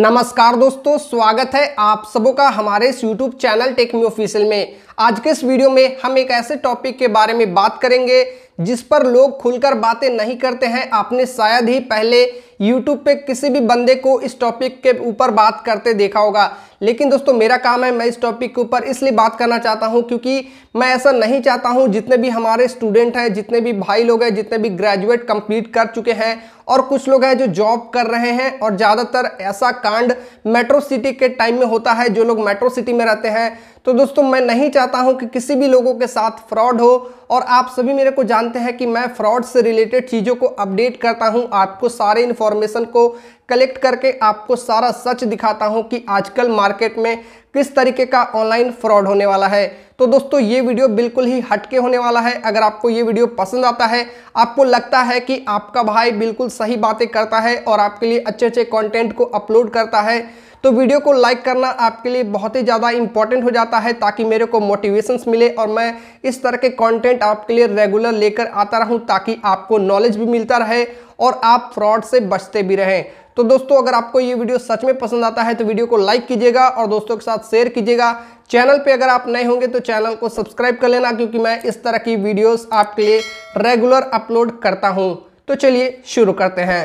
नमस्कार दोस्तों स्वागत है आप सबों का हमारे इस यूट्यूब चैनल टेकमी ऑफिशियल में आज के इस वीडियो में हम एक ऐसे टॉपिक के बारे में बात करेंगे जिस पर लोग खुलकर बातें नहीं करते हैं आपने शायद ही पहले YouTube पे किसी भी बंदे को इस टॉपिक के ऊपर बात करते देखा होगा लेकिन दोस्तों मेरा काम है मैं इस टॉपिक के ऊपर इसलिए बात करना चाहता हूं क्योंकि मैं ऐसा नहीं चाहता हूं जितने भी हमारे स्टूडेंट हैं जितने भी भाई लोग हैं जितने भी ग्रेजुएट कंप्लीट कर चुके हैं और कुछ लोग हैं जो जॉब कर रहे हैं और ज़्यादातर ऐसा कांड मेट्रो सिटी के टाइम में होता है जो लोग मेट्रो सिटी में रहते हैं तो दोस्तों मैं नहीं चाहता हूं कि किसी भी लोगों के साथ फ्रॉड हो और आप सभी मेरे को जानते हैं कि मैं फ्रॉड से रिलेटेड चीज़ों को अपडेट करता हूं आपको सारे इन्फॉर्मेशन को कलेक्ट करके आपको सारा सच दिखाता हूं कि आजकल मार्केट में किस तरीके का ऑनलाइन फ्रॉड होने वाला है तो दोस्तों ये वीडियो बिल्कुल ही हटके होने वाला है अगर आपको ये वीडियो पसंद आता है आपको लगता है कि आपका भाई बिल्कुल सही बातें करता है और आपके लिए अच्छे अच्छे कॉन्टेंट को अपलोड करता है तो वीडियो को लाइक करना आपके लिए बहुत ही ज़्यादा इंपॉर्टेंट हो जाता है ताकि मेरे को मोटिवेशंस मिले और मैं इस तरह के कंटेंट आपके लिए रेगुलर लेकर आता रहूँ ताकि आपको नॉलेज भी मिलता रहे और आप फ्रॉड से बचते भी रहें तो दोस्तों अगर आपको ये वीडियो सच में पसंद आता है तो वीडियो को लाइक कीजिएगा और दोस्तों के साथ शेयर कीजिएगा चैनल पे अगर आप नए होंगे तो चैनल को सब्सक्राइब कर लेना क्योंकि मैं इस तरह की वीडियोस आपके लिए रेगुलर अपलोड करता हूँ तो चलिए शुरू करते हैं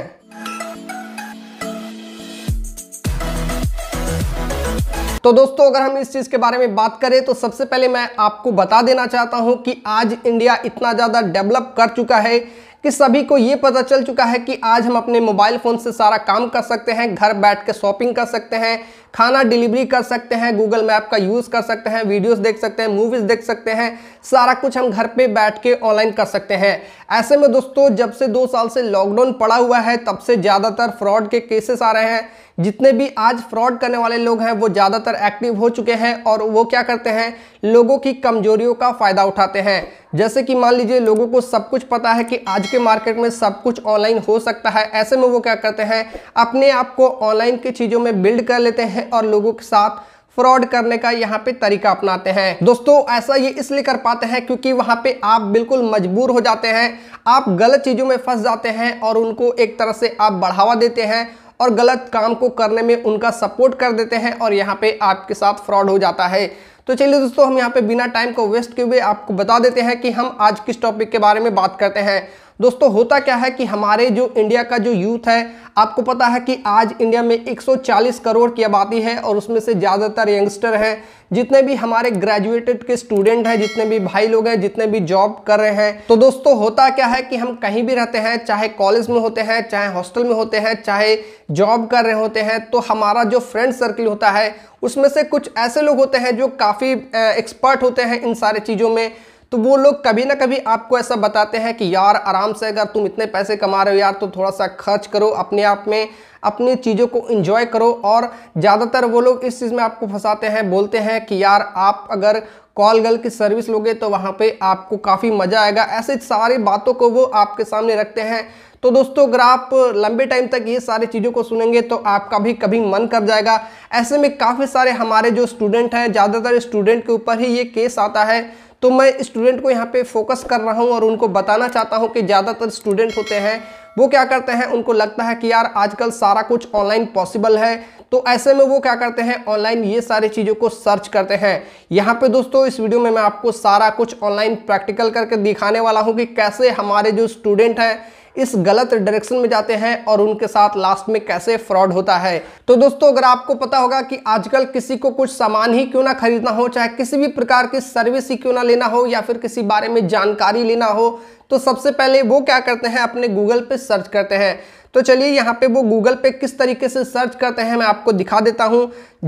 तो दोस्तों अगर हम इस चीज़ के बारे में बात करें तो सबसे पहले मैं आपको बता देना चाहता हूं कि आज इंडिया इतना ज़्यादा डेवलप कर चुका है कि सभी को ये पता चल चुका है कि आज हम अपने मोबाइल फ़ोन से सारा काम कर सकते हैं घर बैठ के शॉपिंग कर सकते हैं खाना डिलीवरी कर सकते हैं गूगल मैप का यूज़ कर सकते हैं वीडियोस देख सकते हैं मूवीज़ देख सकते हैं सारा कुछ हम घर पे बैठ के ऑनलाइन कर सकते हैं ऐसे में दोस्तों जब से दो साल से लॉकडाउन पड़ा हुआ है तब से ज़्यादातर फ्रॉड के केसेस आ रहे हैं जितने भी आज फ्रॉड करने वाले लोग हैं वो ज़्यादातर एक्टिव हो चुके हैं और वो क्या करते हैं लोगों की कमजोरियों का फ़ायदा उठाते हैं जैसे कि मान लीजिए लोगों को सब कुछ पता है कि आज के मार्केट में सब कुछ ऑनलाइन हो सकता है ऐसे में वो क्या करते हैं अपने आप को ऑनलाइन की चीज़ों में बिल्ड कर लेते हैं और लोगों के साथ फ्रॉड करने का यहाँ पे तरीका अपनाते हैं दोस्तों ऐसा ये इसलिए कर पाते हैं क्योंकि वहाँ पे आप बिल्कुल मजबूर हो जाते हैं आप गलत चीज़ों में फंस जाते हैं और उनको एक तरह से आप बढ़ावा देते हैं और गलत काम को करने में उनका सपोर्ट कर देते हैं और यहाँ पे आपके साथ फ्रॉड हो जाता है तो चलिए दोस्तों हम यहाँ पे बिना टाइम को वेस्ट किए हुए आपको बता देते हैं कि हम आज किस टॉपिक के बारे में बात करते हैं दोस्तों होता क्या है कि हमारे जो इंडिया का जो यूथ है आपको पता है कि आज इंडिया में 140 करोड़ की आबादी है और उसमें से ज़्यादातर यंगस्टर हैं जितने भी हमारे ग्रेजुएटेड के स्टूडेंट हैं जितने भी भाई लोग हैं जितने भी जॉब कर रहे हैं तो दोस्तों होता क्या है कि हम कहीं भी रहते हैं चाहे कॉलेज में होते हैं चाहे हॉस्टल में होते हैं चाहे जॉब कर रहे होते हैं तो हमारा जो फ्रेंड सर्कल होता है उसमें से कुछ ऐसे लोग होते हैं जो काफ़ी एक्सपर्ट होते हैं इन सारे चीज़ों में तो वो लोग कभी ना कभी आपको ऐसा बताते हैं कि यार आराम से अगर तुम इतने पैसे कमा रहे हो यार तो थोड़ा सा खर्च करो अपने आप में अपनी चीज़ों को इंजॉय करो और ज़्यादातर वो लोग इस चीज़ में आपको फंसाते हैं बोलते हैं कि यार आप अगर कॉल गर्ल की सर्विस लोगे तो वहाँ पे आपको काफ़ी मज़ा आएगा ऐसे सारी बातों को वो आपके सामने रखते हैं तो दोस्तों अगर आप लंबे टाइम तक ये सारी चीज़ों को सुनेंगे तो आपका भी कभी मन कर जाएगा ऐसे में काफ़ी सारे हमारे जो स्टूडेंट हैं ज़्यादातर स्टूडेंट के ऊपर ही ये केस आता है तो मैं स्टूडेंट को यहाँ पे फोकस कर रहा हूँ और उनको बताना चाहता हूँ कि ज़्यादातर स्टूडेंट होते हैं वो क्या करते हैं उनको लगता है कि यार आजकल सारा कुछ ऑनलाइन पॉसिबल है तो ऐसे में वो क्या करते हैं ऑनलाइन ये सारी चीज़ों को सर्च करते हैं यहाँ पे दोस्तों इस वीडियो में मैं आपको सारा कुछ ऑनलाइन प्रैक्टिकल करके दिखाने वाला हूँ कि कैसे हमारे जो स्टूडेंट हैं इस गलत डायरेक्शन में जाते हैं और उनके साथ लास्ट में कैसे फ्रॉड होता है तो दोस्तों अगर आपको पता होगा कि आजकल किसी को कुछ सामान ही क्यों ना खरीदना हो चाहे किसी भी प्रकार की सर्विस ही क्यों ना लेना हो या फिर किसी बारे में जानकारी लेना हो तो सबसे पहले वो क्या करते हैं अपने गूगल पे सर्च करते हैं तो चलिए यहाँ पे वो गूगल पे किस तरीके से सर्च करते हैं मैं आपको दिखा देता हूँ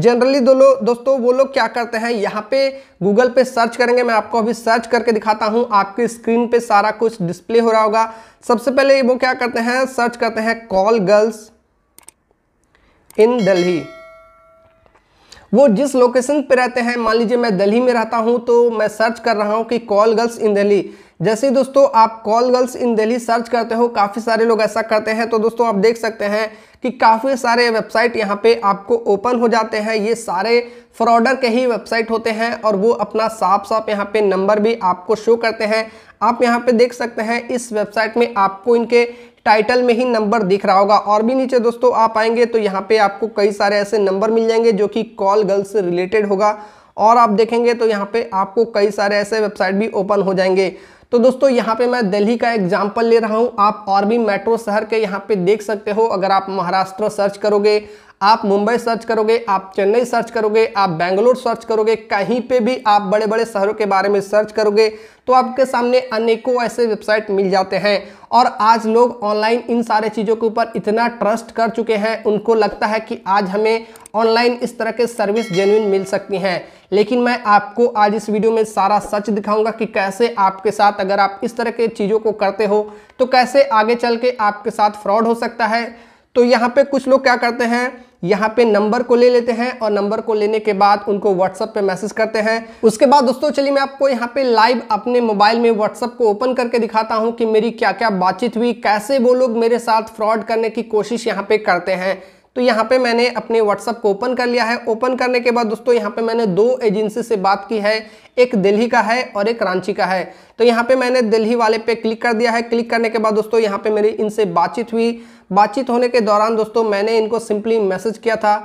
जनरली दो लोग दोस्तों वो लोग क्या करते हैं यहाँ पे गूगल पे सर्च करेंगे मैं आपको अभी सर्च करके दिखाता हूँ आपकी स्क्रीन पे सारा कुछ डिस्प्ले हो रहा होगा सबसे पहले वो क्या करते हैं सर्च करते हैं कॉल गर्ल्स इन दिल्ली वो जिस लोकेशन पे रहते हैं मान लीजिए मैं दिल्ली में रहता हूँ तो मैं सर्च कर रहा हूँ कि कॉल गर्ल्स इन दिल्ली जैसे दोस्तों आप call girls in Delhi search करते हो काफ़ी सारे लोग ऐसा करते हैं तो दोस्तों आप देख सकते हैं कि काफ़ी सारे वेबसाइट यहाँ पे आपको ओपन हो जाते हैं ये सारे फ्रॉडर के ही वेबसाइट होते हैं और वो अपना साफ साफ यहाँ पे नंबर भी आपको शो करते हैं आप यहाँ पे देख सकते हैं इस वेबसाइट में आपको इनके टाइटल में ही नंबर दिख रहा होगा और भी नीचे दोस्तों आप आएंगे तो यहाँ पे आपको कई सारे ऐसे नंबर मिल जाएंगे जो कि कॉल गर्ल्स से रिलेटेड होगा और आप देखेंगे तो यहाँ पे आपको कई सारे ऐसे वेबसाइट भी ओपन हो जाएंगे तो दोस्तों यहाँ पे मैं दिल्ली का एग्जाम्पल ले रहा हूँ आप और भी मेट्रो शहर के यहाँ पे देख सकते हो अगर आप महाराष्ट्र सर्च करोगे आप मुंबई सर्च करोगे आप चेन्नई सर्च करोगे आप बेंगलोर सर्च करोगे कहीं पे भी आप बड़े बड़े शहरों के बारे में सर्च करोगे तो आपके सामने अनेकों ऐसे वेबसाइट मिल जाते हैं और आज लोग ऑनलाइन इन सारे चीज़ों के ऊपर इतना ट्रस्ट कर चुके हैं उनको लगता है कि आज हमें ऑनलाइन इस तरह के सर्विस जेन्यून मिल सकती हैं लेकिन मैं आपको आज इस वीडियो में सारा सच दिखाऊंगा कि कैसे आपके साथ अगर आप इस तरह के चीज़ों को करते हो तो कैसे आगे चल के आपके साथ फ्रॉड हो सकता है तो यहाँ पे कुछ लोग क्या करते हैं यहाँ पे नंबर को ले लेते हैं और नंबर को लेने के बाद उनको व्हाट्सअप पे मैसेज करते हैं उसके बाद दोस्तों चलिए मैं आपको यहाँ पे लाइव अपने मोबाइल में व्हाट्सअप को ओपन करके दिखाता हूँ कि मेरी क्या क्या बातचीत हुई कैसे वो लोग मेरे साथ फ्रॉड करने की कोशिश यहाँ पे करते हैं तो यहाँ पे मैंने अपने व्हाट्सअप को ओपन कर लिया है ओपन करने के बाद दोस्तों यहाँ पे मैंने दो एजेंसी से बात की है एक दिल्ली का है और एक रांची का है तो यहाँ पे मैंने दिल्ली वाले पे क्लिक कर दिया है क्लिक करने के बाद दोस्तों यहाँ पे मेरी इनसे बातचीत हुई बातचीत होने के दौरान दोस्तों मैंने इनको सिंपली मैसेज किया था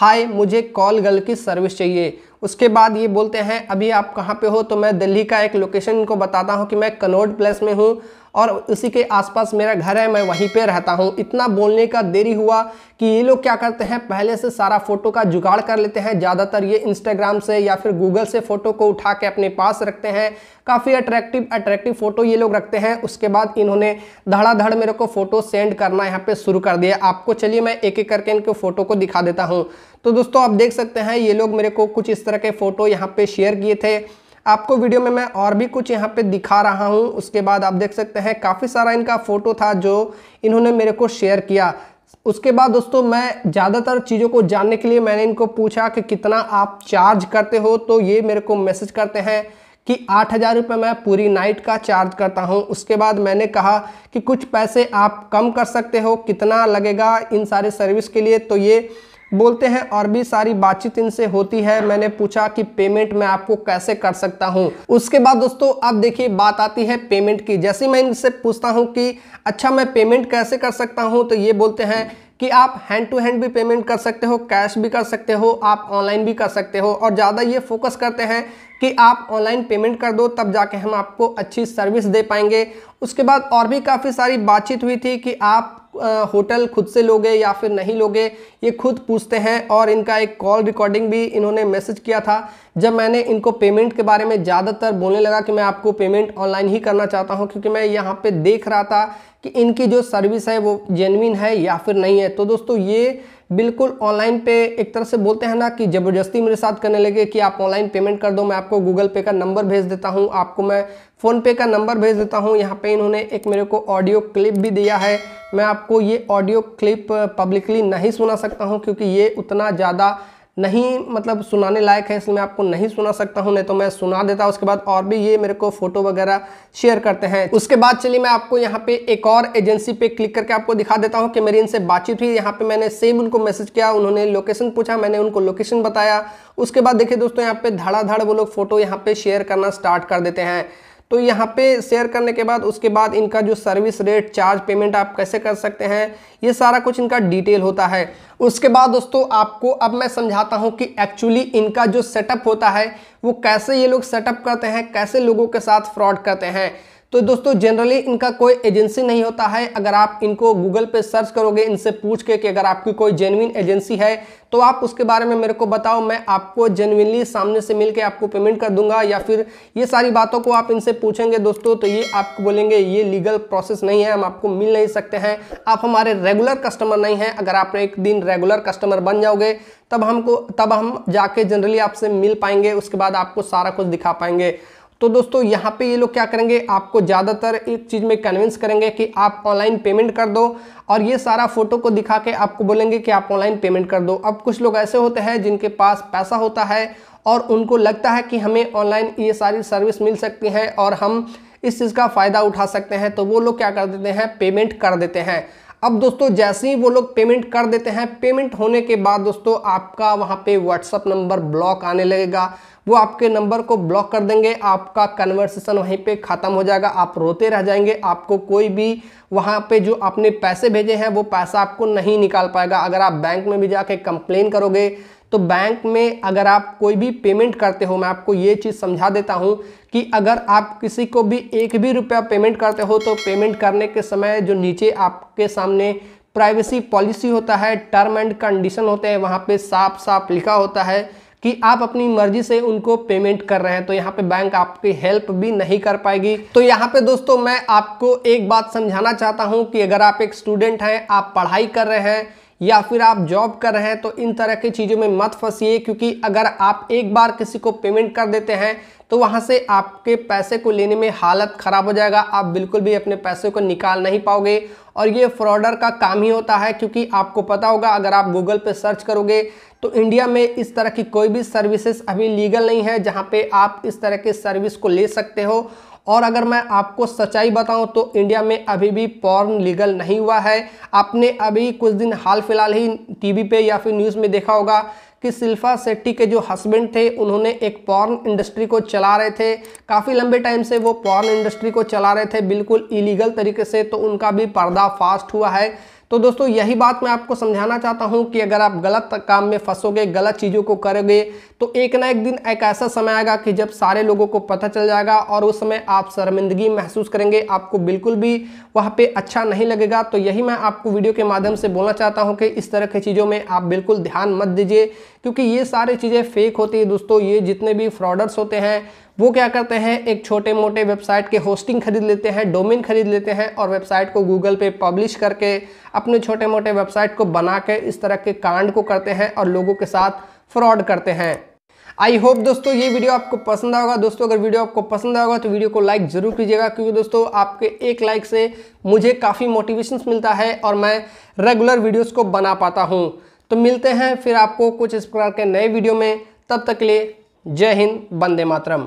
हाय मुझे कॉल गर्ल की सर्विस चाहिए उसके बाद ये बोलते हैं अभी आप कहाँ पे हो तो मैं दिल्ली का एक लोकेशन इनको बताता हूँ कि मैं कनौट प्लेस में हूँ और उसी के आसपास मेरा घर है मैं वहीं पे रहता हूँ इतना बोलने का देरी हुआ कि ये लोग क्या करते हैं पहले से सारा फ़ोटो का जुगाड़ कर लेते हैं ज़्यादातर ये इंस्टाग्राम से या फिर गूगल से फ़ोटो को उठा के अपने पास रखते हैं काफ़ी अट्रैक्टिव अट्रैक्टिव फ़ोटो ये लोग रखते हैं उसके बाद इन्होंने धड़ाधड़ मेरे को फ़ोटो सेंड करना यहाँ पे शुरू कर दिया आपको चलिए मैं एक एक करके इनके फ़ोटो को दिखा देता हूँ तो दोस्तों आप देख सकते हैं ये लोग मेरे को कुछ इस तरह के फ़ोटो यहाँ पे शेयर किए थे आपको वीडियो में मैं और भी कुछ यहाँ पे दिखा रहा हूँ उसके बाद आप देख सकते हैं काफ़ी सारा इनका फ़ोटो था जो इन्होंने मेरे को शेयर किया उसके बाद दोस्तों मैं ज़्यादातर चीज़ों को जानने के लिए मैंने इनको पूछा कि कितना आप चार्ज करते हो तो ये मेरे को मैसेज करते हैं कि आठ हज़ार रुपये मैं पूरी नाइट का चार्ज करता हूँ उसके बाद मैंने कहा कि कुछ पैसे आप कम कर सकते हो कितना लगेगा इन सारे सर्विस के लिए तो ये बोलते हैं और भी सारी बातचीत इनसे होती है मैंने पूछा कि पेमेंट मैं आपको कैसे कर सकता हूँ उसके बाद दोस्तों अब देखिए बात आती है पेमेंट की जैसे मैं इनसे पूछता हूँ कि अच्छा मैं पेमेंट कैसे कर सकता हूँ तो ये बोलते हैं कि आप हैंड टू हैंड भी पेमेंट कर सकते हो कैश भी कर सकते हो आप ऑनलाइन भी कर सकते हो और ज़्यादा ये फोकस करते हैं कि आप ऑनलाइन पेमेंट कर दो तब जाके हम आपको अच्छी सर्विस दे पाएंगे उसके बाद और भी काफ़ी सारी बातचीत हुई थी कि आप होटल खुद से लोगे या फिर नहीं लोगे ये खुद पूछते हैं और इनका एक कॉल रिकॉर्डिंग भी इन्होंने मैसेज किया था जब मैंने इनको पेमेंट के बारे में ज़्यादातर बोलने लगा कि मैं आपको पेमेंट ऑनलाइन ही करना चाहता हूँ क्योंकि मैं यहाँ पर देख रहा था कि इनकी जो सर्विस है वो जेनविन है या फिर नहीं है तो दोस्तों ये बिल्कुल ऑनलाइन पे एक तरह से बोलते हैं ना कि ज़बरदस्ती मेरे साथ करने लगे कि आप ऑनलाइन पेमेंट कर दो मैं आपको गूगल पे का नंबर भेज देता हूँ आपको मैं फ़ोनपे का नंबर भेज देता हूँ यहाँ पे इन्होंने एक मेरे को ऑडियो क्लिप भी दिया है मैं आपको ये ऑडियो क्लिप पब्लिकली नहीं सुना सकता हूँ क्योंकि ये उतना ज़्यादा नहीं मतलब सुनाने लायक है इसलिए मैं आपको नहीं सुना सकता हूँ नहीं तो मैं सुना देता उसके बाद और भी ये मेरे को फ़ोटो वगैरह शेयर करते हैं उसके बाद चलिए मैं आपको यहाँ पे एक और एजेंसी पे क्लिक करके आपको दिखा देता हूँ कि मेरी इनसे बातचीत हुई यहाँ पे मैंने सेम उनको मैसेज किया उन्होंने लोकेशन पूछा मैंने उनको लोकेशन बताया उसके बाद देखिए दोस्तों यहाँ पे धड़ाधड़ वो लोग फ़ोटो यहाँ पे शेयर करना स्टार्ट कर देते हैं तो यहाँ पे शेयर करने के बाद उसके बाद इनका जो सर्विस रेट चार्ज पेमेंट आप कैसे कर सकते हैं ये सारा कुछ इनका डिटेल होता है उसके बाद दोस्तों आपको अब मैं समझाता हूँ कि एक्चुअली इनका जो सेटअप होता है वो कैसे ये लोग सेटअप करते हैं कैसे लोगों के साथ फ्रॉड करते हैं तो दोस्तों जनरली इनका कोई एजेंसी नहीं होता है अगर आप इनको गूगल पे सर्च करोगे इनसे पूछ के कि अगर आपकी कोई जेनविन एजेंसी है तो आप उसके बारे में मेरे को बताओ मैं आपको जेनविनली सामने से मिल के आपको पेमेंट कर दूंगा या फिर ये सारी बातों को आप इनसे पूछेंगे दोस्तों तो ये आपको बोलेंगे ये लीगल प्रोसेस नहीं है हम आपको मिल नहीं सकते हैं आप हमारे रेगुलर कस्टमर नहीं हैं अगर आप एक दिन रेगुलर कस्टमर बन जाओगे तब हमको तब हम जाके जनरली आपसे मिल पाएंगे उसके बाद आपको सारा कुछ दिखा पाएंगे तो दोस्तों यहाँ पे ये लोग क्या करेंगे आपको ज़्यादातर एक चीज़ में कन्विंस करेंगे कि आप ऑनलाइन पेमेंट कर दो और ये सारा फोटो को दिखा के आपको बोलेंगे कि आप ऑनलाइन पेमेंट कर दो अब कुछ लोग ऐसे होते हैं जिनके पास पैसा होता है और उनको लगता है कि हमें ऑनलाइन ये सारी सर्विस मिल सकती है और हम इस चीज़ का फ़ायदा उठा सकते हैं तो वो लोग क्या कर देते हैं पेमेंट कर देते हैं अब दोस्तों जैसे ही वो लोग पेमेंट कर देते हैं पेमेंट होने के बाद दोस्तों आपका वहाँ पे व्हाट्सअप नंबर ब्लॉक आने लगेगा वो आपके नंबर को ब्लॉक कर देंगे आपका कन्वर्सेशन वहीं पे ख़त्म हो जाएगा आप रोते रह जाएंगे आपको कोई भी वहाँ पे जो आपने पैसे भेजे हैं वो पैसा आपको नहीं निकाल पाएगा अगर आप बैंक में भी जाके कंप्लेन करोगे तो बैंक में अगर आप कोई भी पेमेंट करते हो मैं आपको ये चीज़ समझा देता हूँ कि अगर आप किसी को भी एक भी रुपया पेमेंट करते हो तो पेमेंट करने के समय जो नीचे आपके सामने प्राइवेसी पॉलिसी होता है टर्म एंड कंडीशन होते हैं वहाँ पे साफ साफ लिखा होता है कि आप अपनी मर्जी से उनको पेमेंट कर रहे हैं तो यहाँ पे बैंक आपकी हेल्प भी नहीं कर पाएगी तो यहाँ पे दोस्तों मैं आपको एक बात समझाना चाहता हूँ कि अगर आप एक स्टूडेंट हैं आप पढ़ाई कर रहे हैं या फिर आप जॉब कर रहे हैं तो इन तरह की चीज़ों में मत फंसिए क्योंकि अगर आप एक बार किसी को पेमेंट कर देते हैं तो वहाँ से आपके पैसे को लेने में हालत ख़राब हो जाएगा आप बिल्कुल भी अपने पैसे को निकाल नहीं पाओगे और ये फ्रॉडर का काम ही होता है क्योंकि आपको पता होगा अगर आप गूगल पे सर्च करोगे तो इंडिया में इस तरह की कोई भी सर्विसेज अभी लीगल नहीं है जहाँ पे आप इस तरह की सर्विस को ले सकते हो और अगर मैं आपको सच्चाई बताऊं तो इंडिया में अभी भी पॉर्न लीगल नहीं हुआ है आपने अभी कुछ दिन हाल फिलहाल ही टीवी पे या फिर न्यूज़ में देखा होगा कि शिल्फा सेट्टी के जो हस्बैंड थे उन्होंने एक पॉर्न इंडस्ट्री को चला रहे थे काफ़ी लंबे टाइम से वो पॉर्न इंडस्ट्री को चला रहे थे बिल्कुल इलीगल तरीके से तो उनका भी फास्ट हुआ है तो दोस्तों यही बात मैं आपको समझाना चाहता हूं कि अगर आप गलत काम में फंसोगे गलत चीज़ों को करोगे तो एक ना एक दिन एक ऐसा समय आएगा कि जब सारे लोगों को पता चल जाएगा और उस समय आप शर्मिंदगी महसूस करेंगे आपको बिल्कुल भी वहाँ पर अच्छा नहीं लगेगा तो यही मैं आपको वीडियो के माध्यम से बोलना चाहता हूँ कि इस तरह की चीज़ों में आप बिल्कुल ध्यान मत दीजिए क्योंकि ये सारी चीज़ें फेक होती है दोस्तों ये जितने भी फ्रॉडर्स होते हैं वो क्या करते हैं एक छोटे मोटे वेबसाइट के होस्टिंग खरीद लेते हैं डोमेन खरीद लेते हैं और वेबसाइट को गूगल पे पब्लिश करके अपने छोटे मोटे वेबसाइट को बना के इस तरह के कांड को करते हैं और लोगों के साथ फ्रॉड करते हैं आई होप दोस्तों ये वीडियो आपको पसंद आएगा दोस्तों अगर वीडियो आपको पसंद आएगा तो वीडियो को लाइक जरूर कीजिएगा क्योंकि दोस्तों आपके एक लाइक से मुझे काफ़ी मोटिवेशन मिलता है और मैं रेगुलर वीडियोज़ को बना पाता हूँ तो मिलते हैं फिर आपको कुछ इस प्रकार के नए वीडियो में तब तक के लिए जय हिंद बंदे मातरम